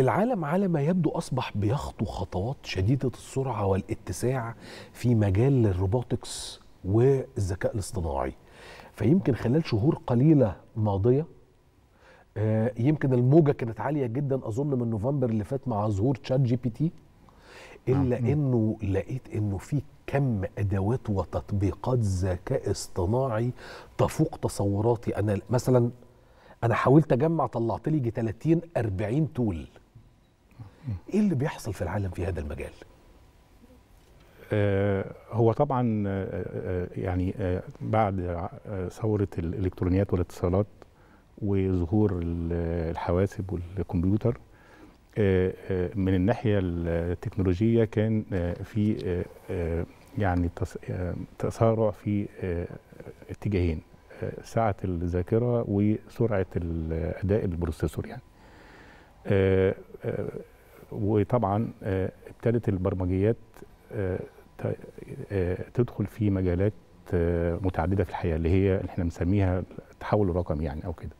العالم على ما يبدو أصبح بيخطو خطوات شديدة السرعة والاتساع في مجال الروبوتكس والذكاء الاصطناعي فيمكن خلال شهور قليلة ماضية آه، يمكن الموجة كانت عالية جدا أظن من نوفمبر اللي فات مع ظهور تشات جي بي تي إلا إنه لقيت إنه في كم أدوات وتطبيقات ذكاء اصطناعي تفوق تصوراتي أنا مثلا أنا حاولت أجمع طلعت لي 30 40 تول ايه اللي بيحصل في العالم في هذا المجال آه، هو طبعا آه، آه، يعني بعد ثوره الالكترونيات والاتصالات وظهور الحواسب والكمبيوتر من الناحيه التكنولوجيه كان في يعني تسارع في اتجاهين سعه الذاكره وسرعه اداء البروسيسور يعني وطبعا آه، ابتدت البرمجيات آه، آه، تدخل في مجالات متعدده في الحياه اللي هي احنا بنسميها التحول الرقمي يعني او كده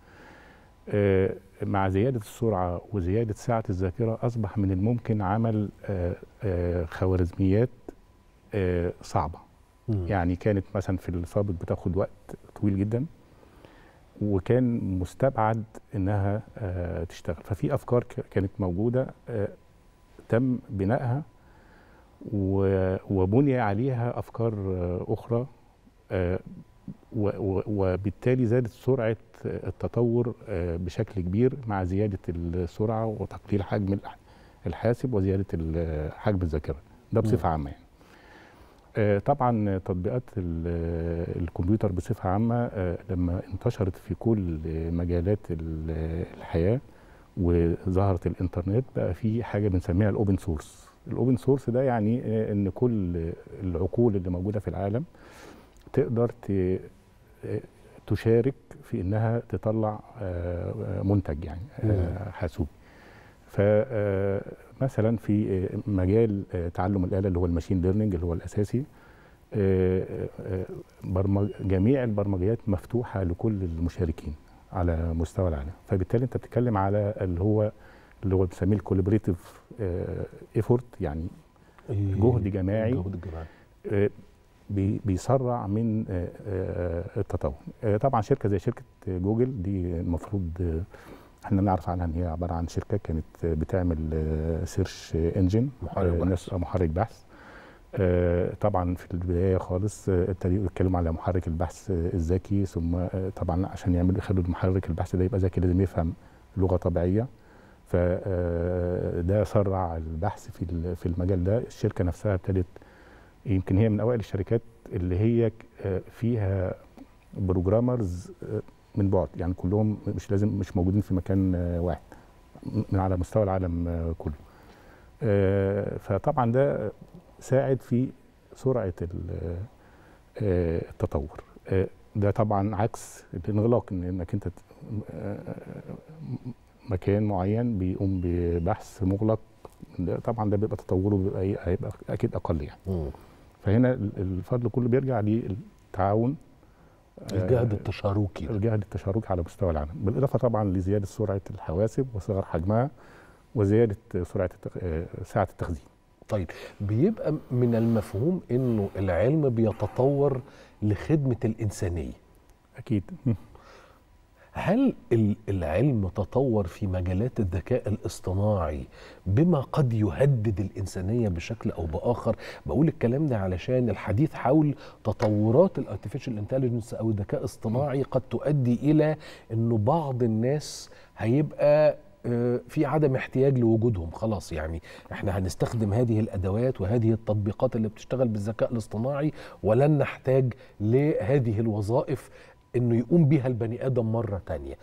مع زياده السرعه وزياده سعه الذاكره اصبح من الممكن عمل خوارزميات صعبه يعني كانت مثلا في السابق بتاخد وقت طويل جدا وكان مستبعد انها آه، تشتغل ففي افكار كانت موجوده آه، تم بنائها وبني عليها افكار آه، اخرى وبالتالي زادت سرعه التطور بشكل كبير مع زياده السرعه وتقليل حجم الحاسب وزياده حجم الذاكره ده بصفه نعم. عامه يعني. آه، طبعا تطبيقات آه، الكمبيوتر بصفه عامه آه، لما انتشرت في كل مجالات الحياه وظهرت الانترنت بقى في حاجه بنسميها الاوبن سورس الاوبن سورس ده يعني ان كل العقول اللي موجوده في العالم تقدر تشارك في انها تطلع منتج يعني حاسوبي فمثلا في مجال تعلم الاله اللي هو الماشين ليرنينج اللي هو الاساسي آه، آه، آه، برمج جميع البرمجيات مفتوحه لكل المشاركين على مستوى العالم فبالتالي انت بتتكلم على اللي هو اللي هو بنسميه الكولابريتيف ايفورت يعني إيه، جهد جماعي جهد جماعي بيسرع من التطور طبعا شركه زي شركه جوجل دي المفروض احنا نعرف عنها ان هي عباره عن شركه كانت بتعمل سيرش انجن محرك بحث محرك بحث آه، طبعا في البدايه خالص آه، ابتدوا يتكلموا على محرك البحث آه، الذكي ثم طبعا عشان يعملوا يخلوا المحرك البحث ده يبقى ذكي لازم يفهم لغه طبيعيه فده سرع البحث في في المجال ده الشركه نفسها ابتدت يمكن هي من اوائل الشركات اللي هي فيها بروجرامرز من بعد يعني كلهم مش لازم مش موجودين في مكان واحد من على مستوى العالم كله فطبعا ده ساعد في سرعه آه، التطور آه، ده طبعا عكس الانغلاق انك انت آه، مكان معين بيقوم ببحث مغلق ده طبعا ده بيبقى تطوره بيبقى إيه؟ هيبقى اكيد اقل يعني فهنا الفضل كله بيرجع للتعاون الجهد التشاركي الجهد التشاركي على مستوى العالم بالاضافه طبعا لزياده سرعه الحواسب وصغر حجمها وزياده سرعه سعه التخزين طيب بيبقى من المفهوم انه العلم بيتطور لخدمه الانسانيه اكيد هل العلم تطور في مجالات الذكاء الاصطناعي بما قد يهدد الإنسانية بشكل أو بآخر بقول الكلام ده علشان الحديث حول تطورات الارتفيشال انتليجنس أو الذكاء الاصطناعي قد تؤدي إلى أنه بعض الناس هيبقى آه، في عدم احتياج لوجودهم خلاص يعني احنا هنستخدم هذه الادوات وهذه التطبيقات اللي بتشتغل بالذكاء الاصطناعي ولن نحتاج لهذه الوظائف انه يقوم بها البني ادم مره تانية